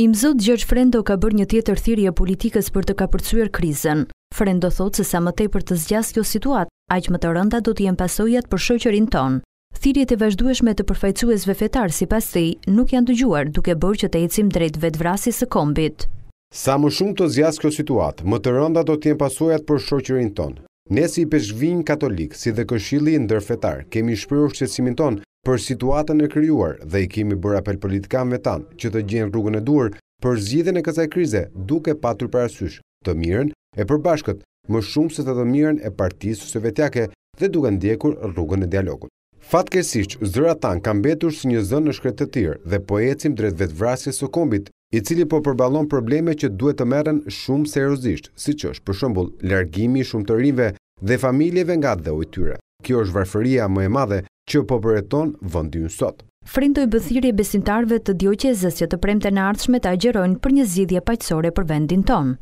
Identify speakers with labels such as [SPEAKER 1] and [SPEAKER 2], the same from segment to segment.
[SPEAKER 1] Imzot Gjergj Frendo ka bërë një tjetër thirje politikës për të ka përcuar krizën. Frendo thotë se sa më për të zgjas kjo situatë, aq më të rënda do të pasojat për shoqërin tonë. Thirjet e vazhdueshme të përfaqësuesve fetar sipas tij nuk janë dëgjuar, duke bërë që të ecim drejt vetvrasjes së kombit.
[SPEAKER 2] Sa më shumë të zgjas kjo situatë, më të rënda do të pasojat për shoqërin tonë. Ne si peshqvin katolik, si dhe këshilli ndërfetar, kemi shprehur shqetësimin ton për situatën e kryuar dhe i kemi bërë apel politikamve tanë që të gjenë rrugën e duar për zhjithin e kësaj krize duke patur parasysh të mirën e përbashkët më shumë se të të mirën e partijës së vetjake dhe duke ndjekur rrugën e dialogut. Fatkesish, zërat tanë kam betur së një zënë në shkretë të tirë dhe po ecim drejt vetë vrasje së kombit, i cili po përbalon probleme që duhet të meren shumë serozisht, si që është për shumbull, largimi shumë të rinve dhe familjeve nga dhe ojtyre. Kjo është varfëria më e madhe që po përreton vëndin sot.
[SPEAKER 1] Frintoj bëthiri e besintarve të dioqezës që të premte në ardhshme të agjerojnë për një zidhje paqësore për vendin tonë.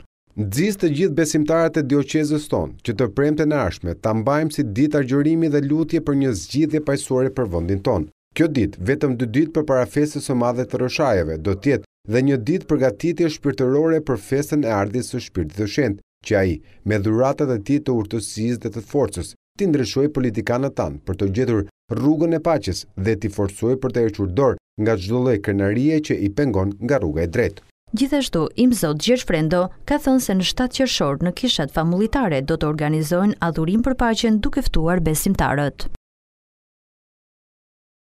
[SPEAKER 2] Gjithë të gjithë besimtarët e dioqezës tonë që të premte në ashme, ta mbajmë si ditë argjërimi dhe lutje për një zgjidhje pajësore për vendin tonë. Kjo ditë, vetëm dy ditë për para së madhe të rëshajeve, do tjetë dhe një ditë për gatitje shpirtërore për fesën e ardhjës së shpirtit të shendë, që aji, me dhuratat e ti të urtësiz dhe të forcës, të ndryshoj politikanët tanë për të gjithur rrugën e paches dhe të i forsoj për të equr dorë nga gjdole e krenarie që i pengon nga rruga e drejtë.
[SPEAKER 1] Gjithashtu, im zot Gjergj Frendo ka thënë se në shtatë qërshorë në kishat familitare do të organizojnë adhurim për pachen dukeftuar besimtarët.